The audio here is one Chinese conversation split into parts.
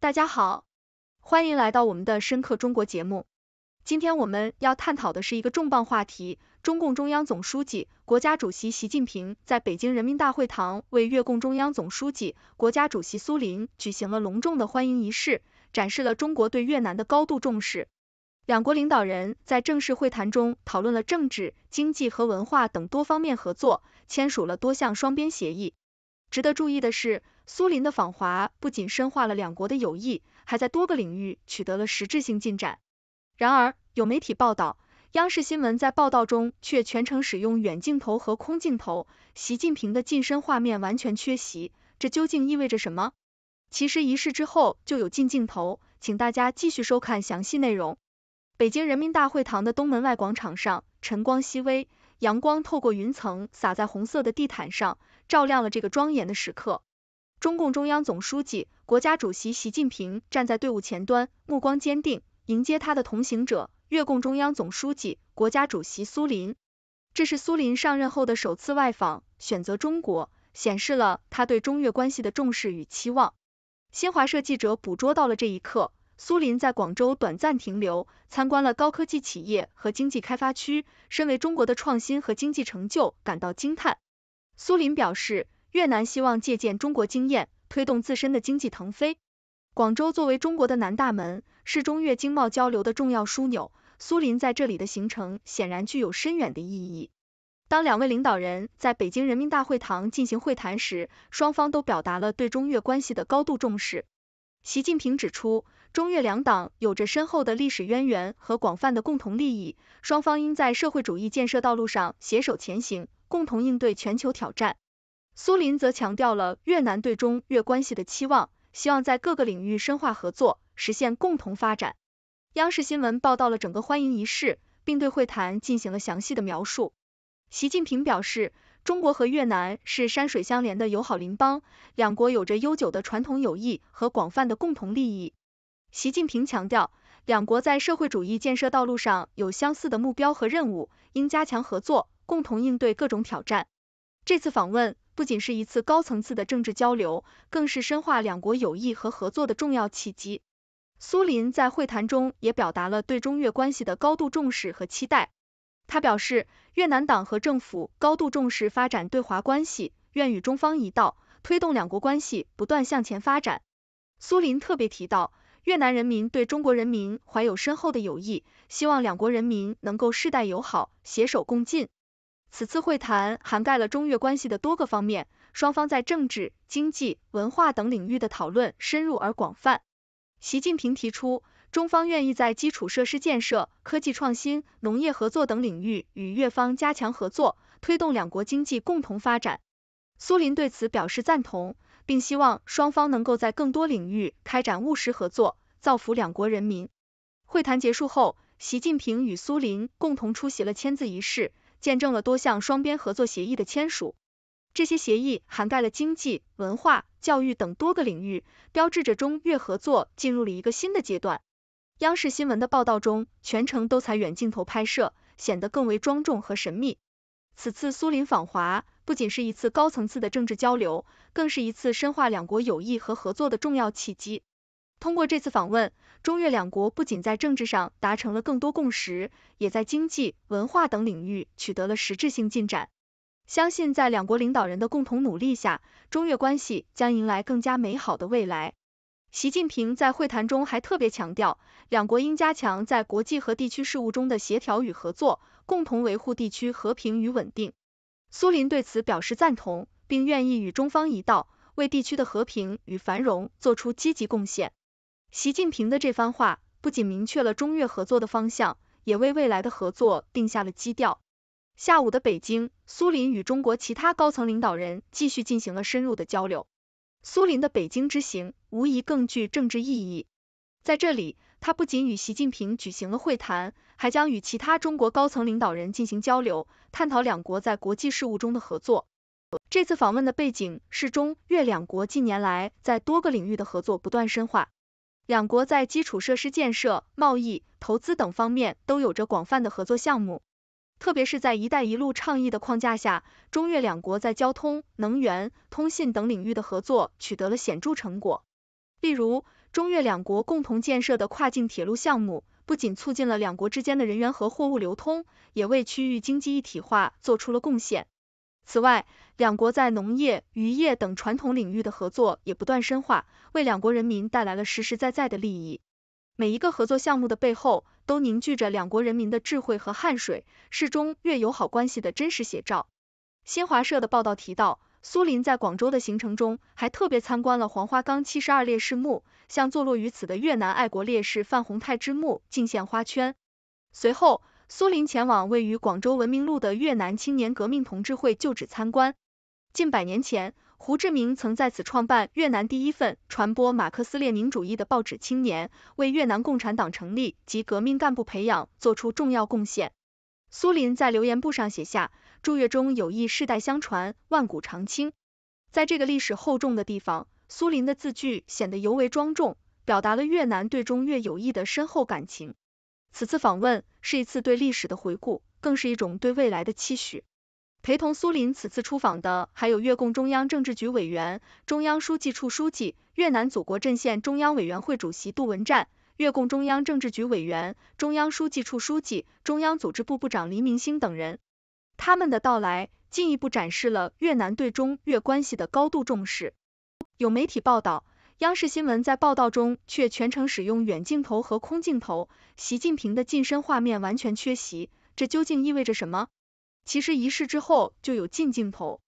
大家好，欢迎来到我们的《深刻中国》节目。今天我们要探讨的是一个重磅话题：中共中央总书记、国家主席习近平在北京人民大会堂为越共中央总书记、国家主席苏林举行了隆重的欢迎仪式，展示了中国对越南的高度重视。两国领导人在正式会谈中讨论了政治、经济和文化等多方面合作，签署了多项双边协议。值得注意的是，苏林的访华不仅深化了两国的友谊，还在多个领域取得了实质性进展。然而，有媒体报道，央视新闻在报道中却全程使用远镜头和空镜头，习近平的近身画面完全缺席，这究竟意味着什么？其实仪式之后就有近镜头，请大家继续收看详细内容。北京人民大会堂的东门外广场上，晨光熹微。阳光透过云层洒在红色的地毯上，照亮了这个庄严的时刻。中共中央总书记、国家主席习近平站在队伍前端，目光坚定，迎接他的同行者——越共中央总书记、国家主席苏林。这是苏林上任后的首次外访，选择中国，显示了他对中越关系的重视与期望。新华社记者捕捉到了这一刻。苏林在广州短暂停留，参观了高科技企业和经济开发区，身为中国的创新和经济成就感到惊叹。苏林表示，越南希望借鉴中国经验，推动自身的经济腾飞。广州作为中国的南大门，是中越经贸交流的重要枢纽。苏林在这里的行程显然具有深远的意义。当两位领导人在北京人民大会堂进行会谈时，双方都表达了对中越关系的高度重视。习近平指出。中越两党有着深厚的历史渊源和广泛的共同利益，双方应在社会主义建设道路上携手前行，共同应对全球挑战。苏林则强调了越南对中越关系的期望，希望在各个领域深化合作，实现共同发展。央视新闻报道了整个欢迎仪式，并对会谈进行了详细的描述。习近平表示，中国和越南是山水相连的友好邻邦，两国有着悠久的传统友谊和广泛的共同利益。习近平强调，两国在社会主义建设道路上有相似的目标和任务，应加强合作，共同应对各种挑战。这次访问不仅是一次高层次的政治交流，更是深化两国友谊和合作的重要契机。苏林在会谈中也表达了对中越关系的高度重视和期待。他表示，越南党和政府高度重视发展对华关系，愿与中方一道，推动两国关系不断向前发展。苏林特别提到。越南人民对中国人民怀有深厚的友谊，希望两国人民能够世代友好，携手共进。此次会谈涵盖了中越关系的多个方面，双方在政治、经济、文化等领域的讨论深入而广泛。习近平提出，中方愿意在基础设施建设、科技创新、农业合作等领域与越方加强合作，推动两国经济共同发展。苏林对此表示赞同。并希望双方能够在更多领域开展务实合作，造福两国人民。会谈结束后，习近平与苏林共同出席了签字仪式，见证了多项双边合作协议的签署。这些协议涵盖了经济、文化、教育等多个领域，标志着中越合作进入了一个新的阶段。央视新闻的报道中，全程都采远镜头拍摄，显得更为庄重和神秘。此次苏林访华不仅是一次高层次的政治交流，更是一次深化两国友谊和合作的重要契机。通过这次访问，中越两国不仅在政治上达成了更多共识，也在经济、文化等领域取得了实质性进展。相信在两国领导人的共同努力下，中越关系将迎来更加美好的未来。习近平在会谈中还特别强调，两国应加强在国际和地区事务中的协调与合作。共同维护地区和平与稳定，苏林对此表示赞同，并愿意与中方一道为地区的和平与繁荣做出积极贡献。习近平的这番话不仅明确了中越合作的方向，也为未来的合作定下了基调。下午的北京，苏林与中国其他高层领导人继续进行了深入的交流。苏林的北京之行无疑更具政治意义，在这里。他不仅与习近平举行了会谈，还将与其他中国高层领导人进行交流，探讨两国在国际事务中的合作。这次访问的背景是中越两国近年来在多个领域的合作不断深化，两国在基础设施建设、贸易、投资等方面都有着广泛的合作项目。特别是在“一带一路”倡议的框架下，中越两国在交通、能源、通信等领域的合作取得了显著成果，例如。中越两国共同建设的跨境铁路项目，不仅促进了两国之间的人员和货物流通，也为区域经济一体化做出了贡献。此外，两国在农业、渔业等传统领域的合作也不断深化，为两国人民带来了实实在在的利益。每一个合作项目的背后，都凝聚着两国人民的智慧和汗水，是中越友好关系的真实写照。新华社的报道提到。苏林在广州的行程中，还特别参观了黄花岗七十二烈士墓，向坐落于此的越南爱国烈士范洪泰之墓敬献花圈。随后，苏林前往位于广州文明路的越南青年革命同志会旧址参观。近百年前，胡志明曾在此创办越南第一份传播马克思列宁主义的报纸《青年》，为越南共产党成立及革命干部培养作出重要贡献。苏林在留言簿上写下。祝越中友谊世代相传，万古长青。在这个历史厚重的地方，苏林的字句显得尤为庄重，表达了越南对中越友谊的深厚感情。此次访问是一次对历史的回顾，更是一种对未来的期许。陪同苏林此次出访的还有越共中央政治局委员、中央书记处书记、越南祖国阵线中央委员会主席杜文战，越共中央政治局委员、中央书记处书记、中央组织部部长黎明星等人。他们的到来进一步展示了越南对中越关系的高度重视。有媒体报道，央视新闻在报道中却全程使用远镜头和空镜头，习近平的近身画面完全缺席，这究竟意味着什么？其实仪式之后就有近镜头。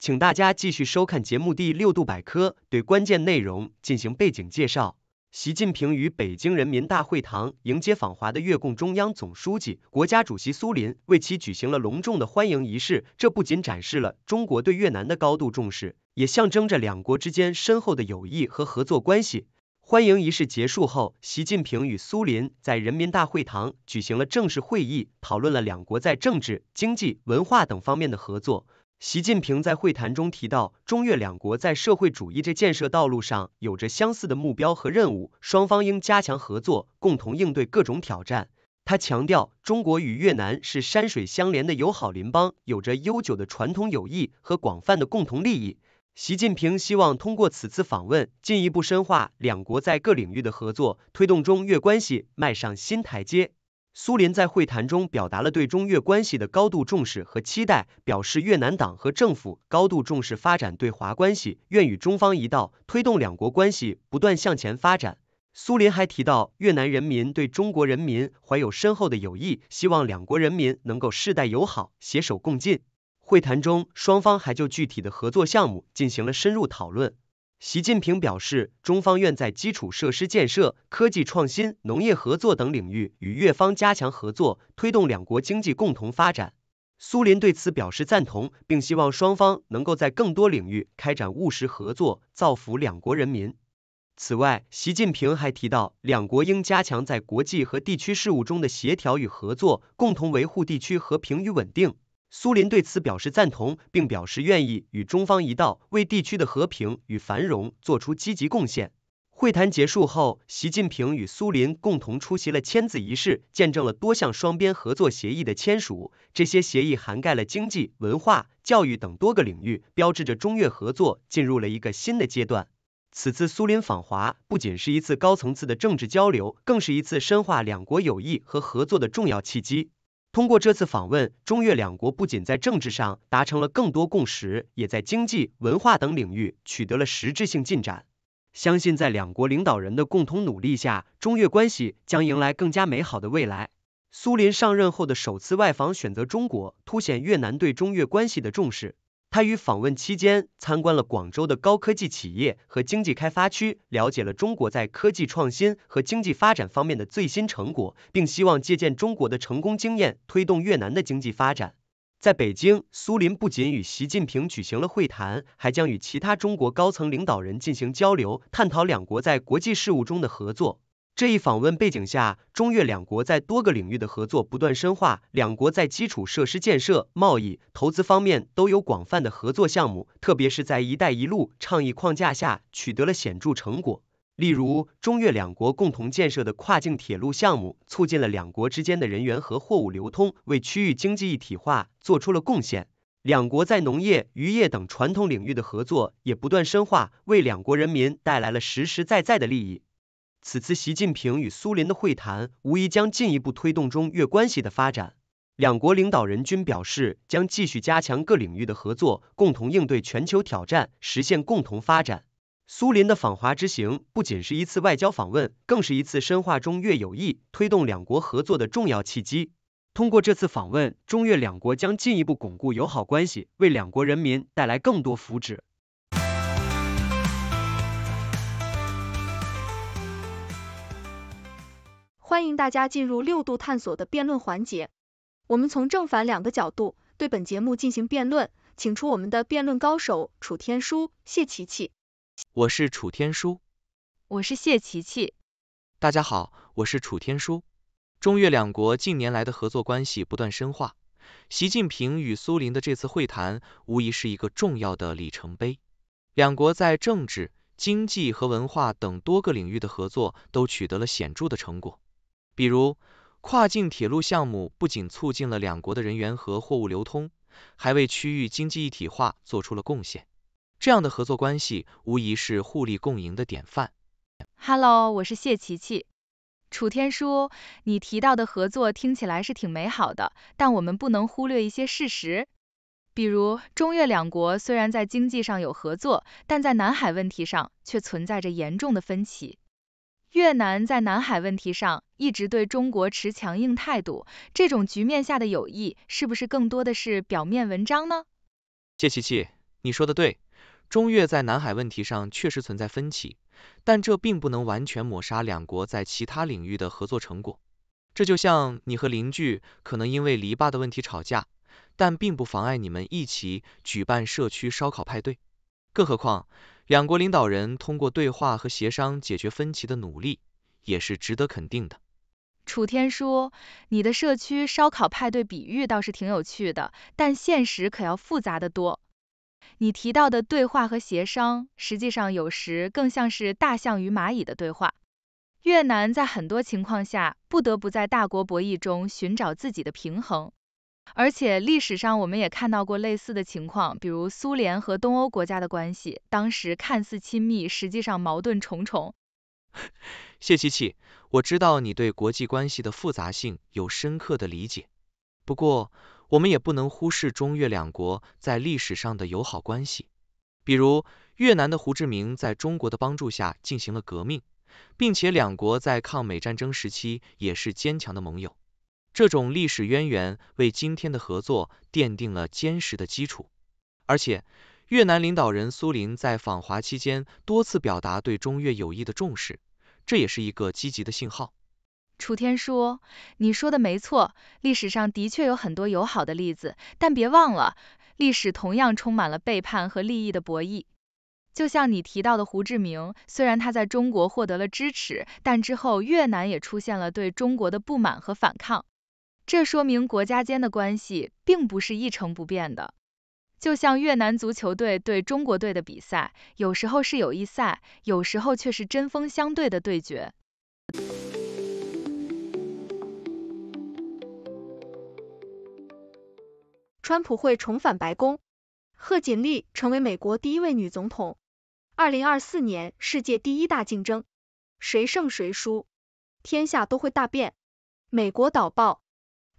请大家继续收看节目第六度百科，对关键内容进行背景介绍。习近平于北京人民大会堂迎接访华的越共中央总书记、国家主席苏林，为其举行了隆重的欢迎仪式。这不仅展示了中国对越南的高度重视，也象征着两国之间深厚的友谊和合作关系。欢迎仪式结束后，习近平与苏林在人民大会堂举行了正式会议，讨论了两国在政治、经济、文化等方面的合作。习近平在会谈中提到，中越两国在社会主义这建设道路上有着相似的目标和任务，双方应加强合作，共同应对各种挑战。他强调，中国与越南是山水相连的友好邻邦，有着悠久的传统友谊和广泛的共同利益。习近平希望通过此次访问，进一步深化两国在各领域的合作，推动中越关系迈上新台阶。苏林在会谈中表达了对中越关系的高度重视和期待，表示越南党和政府高度重视发展对华关系，愿与中方一道推动两国关系不断向前发展。苏林还提到，越南人民对中国人民怀有深厚的友谊，希望两国人民能够世代友好，携手共进。会谈中，双方还就具体的合作项目进行了深入讨论。习近平表示，中方愿在基础设施建设、科技创新、农业合作等领域与越方加强合作，推动两国经济共同发展。苏林对此表示赞同，并希望双方能够在更多领域开展务实合作，造福两国人民。此外，习近平还提到，两国应加强在国际和地区事务中的协调与合作，共同维护地区和平与稳定。苏林对此表示赞同，并表示愿意与中方一道为地区的和平与繁荣做出积极贡献。会谈结束后，习近平与苏林共同出席了签字仪式，见证了多项双边合作协议的签署。这些协议涵盖了经济、文化、教育等多个领域，标志着中越合作进入了一个新的阶段。此次苏林访华不仅是一次高层次的政治交流，更是一次深化两国友谊和合作的重要契机。通过这次访问，中越两国不仅在政治上达成了更多共识，也在经济、文化等领域取得了实质性进展。相信在两国领导人的共同努力下，中越关系将迎来更加美好的未来。苏林上任后的首次外访选择中国，凸显越南对中越关系的重视。他于访问期间参观了广州的高科技企业和经济开发区，了解了中国在科技创新和经济发展方面的最新成果，并希望借鉴中国的成功经验，推动越南的经济发展。在北京，苏林不仅与习近平举行了会谈，还将与其他中国高层领导人进行交流，探讨两国在国际事务中的合作。这一访问背景下，中越两国在多个领域的合作不断深化。两国在基础设施建设、贸易、投资方面都有广泛的合作项目，特别是在“一带一路”倡议框架下取得了显著成果。例如，中越两国共同建设的跨境铁路项目，促进了两国之间的人员和货物流通，为区域经济一体化做出了贡献。两国在农业、渔业等传统领域的合作也不断深化，为两国人民带来了实实在在的利益。此次习近平与苏联的会谈，无疑将进一步推动中越关系的发展。两国领导人均表示，将继续加强各领域的合作，共同应对全球挑战，实现共同发展。苏联的访华之行不仅是一次外交访问，更是一次深化中越友谊、推动两国合作的重要契机。通过这次访问，中越两国将进一步巩固友好关系，为两国人民带来更多福祉。欢迎大家进入六度探索的辩论环节，我们从正反两个角度对本节目进行辩论，请出我们的辩论高手楚天舒、谢琪琪。我是楚天舒。我是谢琪琪。大家好，我是楚天舒。中越两国近年来的合作关系不断深化，习近平与苏林的这次会谈无疑是一个重要的里程碑。两国在政治、经济和文化等多个领域的合作都取得了显著的成果。比如，跨境铁路项目不仅促进了两国的人员和货物流通，还为区域经济一体化做出了贡献。这样的合作关系无疑是互利共赢的典范。Hello，我是谢琪琪，楚天舒。你提到的合作听起来是挺美好的，但我们不能忽略一些事实。比如，中越两国虽然在经济上有合作，但在南海问题上却存在着严重的分歧。越南在南海问题上一直对中国持强硬态度，这种局面下的友谊是不是更多的是表面文章呢？谢琪琪，你说的对，中越在南海问题上确实存在分歧，但这并不能完全抹杀两国在其他领域的合作成果。这就像你和邻居可能因为篱笆的问题吵架，但并不妨碍你们一起举办社区烧烤派对。更何况，两国领导人通过对话和协商解决分歧的努力，也是值得肯定的。楚天舒，你的社区烧烤派对比喻倒是挺有趣的，但现实可要复杂的多。你提到的对话和协商，实际上有时更像是大象与蚂蚁的对话。越南在很多情况下不得不在大国博弈中寻找自己的平衡。而且历史上我们也看到过类似的情况，比如苏联和东欧国家的关系，当时看似亲密，实际上矛盾重重。谢琪琪，我知道你对国际关系的复杂性有深刻的理解，不过我们也不能忽视中越两国在历史上的友好关系。比如越南的胡志明在中国的帮助下进行了革命，并且两国在抗美战争时期也是坚强的盟友。这种历史渊源为今天的合作奠定了坚实的基础，而且越南领导人苏林在访华期间多次表达对中越友谊的重视，这也是一个积极的信号。楚天说：“你说的没错，历史上的确有很多友好的例子，但别忘了，历史同样充满了背叛和利益的博弈。就像你提到的胡志明，虽然他在中国获得了支持，但之后越南也出现了对中国的不满和反抗。”这说明国家间的关系并不是一成不变的。就像越南足球队对中国队的比赛，有时候是有谊赛，有时候却是针锋相对的对决。川普会重返白宫，贺锦丽成为美国第一位女总统。二零二四年世界第一大竞争，谁胜谁输，天下都会大变。美国《导报》。